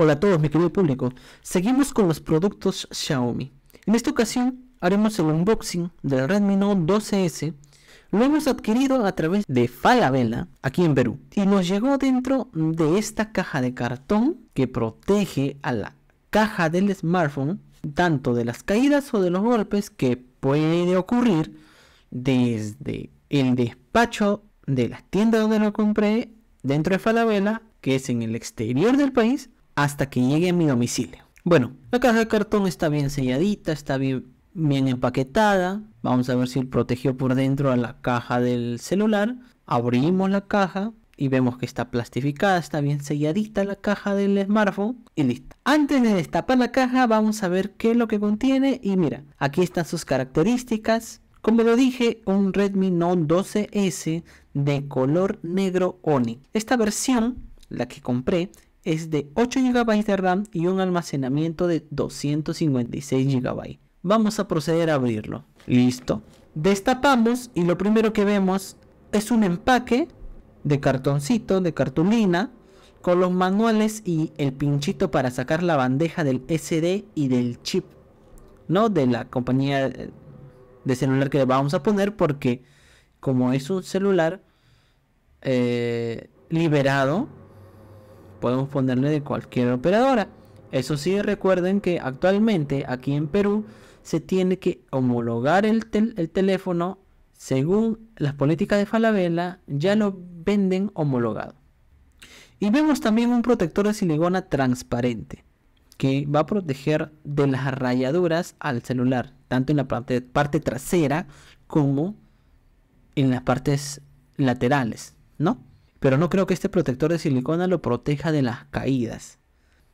Hola a todos mi querido público, seguimos con los productos Xiaomi. En esta ocasión haremos el unboxing del Redmi Note 12S. Lo hemos adquirido a través de Falabella aquí en Perú y nos llegó dentro de esta caja de cartón que protege a la caja del smartphone tanto de las caídas o de los golpes que puede ocurrir desde el despacho de la tienda donde lo compré dentro de Falabella que es en el exterior del país hasta que llegue a mi domicilio. Bueno, la caja de cartón está bien selladita, está bien, empaquetada. Vamos a ver si protegió por dentro a la caja del celular. Abrimos la caja y vemos que está plastificada, está bien selladita la caja del smartphone y listo. Antes de destapar la caja vamos a ver qué es lo que contiene y mira, aquí están sus características. Como lo dije, un Redmi Note 12S de color negro Oni. Esta versión, la que compré, es de 8 GB de RAM y un almacenamiento de 256 GB. Vamos a proceder a abrirlo. Listo. Destapamos y lo primero que vemos es un empaque de cartoncito, de cartulina, con los manuales y el pinchito para sacar la bandeja del SD y del chip, ¿no? De la compañía eh, de celular que le vamos a poner porque como es un celular eh, liberado, podemos ponerle de cualquier operadora. Eso sí, recuerden que actualmente aquí en Perú se tiene que homologar el, el teléfono según las políticas de Falabella, ya lo venden homologado. Y vemos también un protector de silicona transparente que va a proteger de las rayaduras al celular, tanto en la parte, parte trasera como en las partes laterales, ¿no? pero no creo que este protector de silicona lo proteja de las caídas.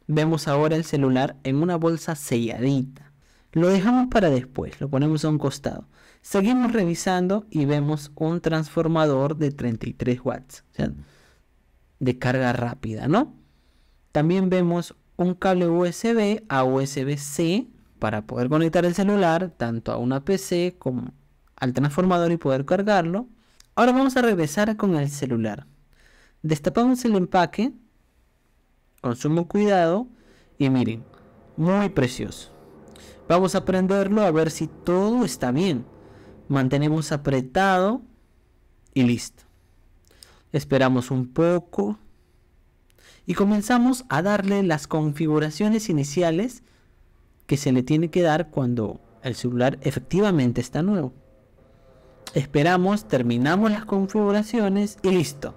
Vemos ahora el celular en una bolsa selladita. Lo dejamos para después, lo ponemos a un costado. Seguimos revisando y vemos un transformador de 33 watts, o sea, de carga rápida, ¿no? También vemos un cable USB a USB-C para poder conectar el celular tanto a una PC como al transformador y poder cargarlo. Ahora vamos a regresar con el celular. Destapamos el empaque con sumo cuidado y miren, muy precioso. Vamos a prenderlo a ver si todo está bien. Mantenemos apretado y listo. Esperamos un poco y comenzamos a darle las configuraciones iniciales que se le tiene que dar cuando el celular efectivamente está nuevo. Esperamos, terminamos las configuraciones y listo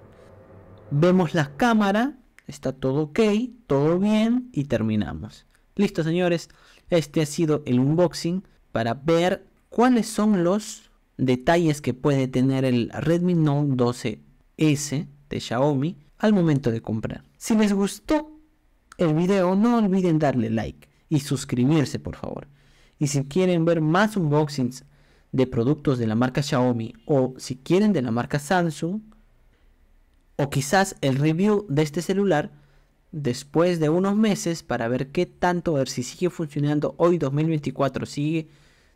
vemos la cámara, está todo ok, todo bien y terminamos. Listo señores, este ha sido el unboxing para ver cuáles son los detalles que puede tener el Redmi Note 12S de Xiaomi al momento de comprar. Si les gustó el video no olviden darle like y suscribirse por favor. Y si quieren ver más unboxings de productos de la marca Xiaomi o si quieren de la marca Samsung, o quizás el review de este celular después de unos meses para ver qué tanto, a ver si sigue funcionando hoy 2024, sigue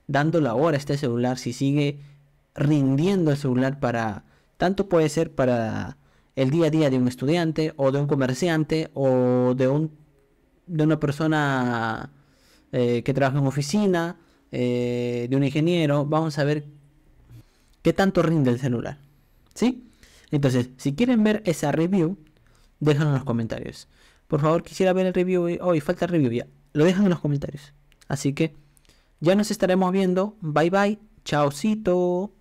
dando la hora este celular, si sigue rindiendo el celular para, tanto puede ser para el día a día de un estudiante o de un comerciante o de, un, de una persona eh, que trabaja en oficina, eh, de un ingeniero, vamos a ver qué tanto rinde el celular. ¿Sí? Entonces, si quieren ver esa review, déjenlo en los comentarios. Por favor, quisiera ver el review hoy. falta review ya. Lo dejan en los comentarios. Así que ya nos estaremos viendo. Bye bye. Chaocito.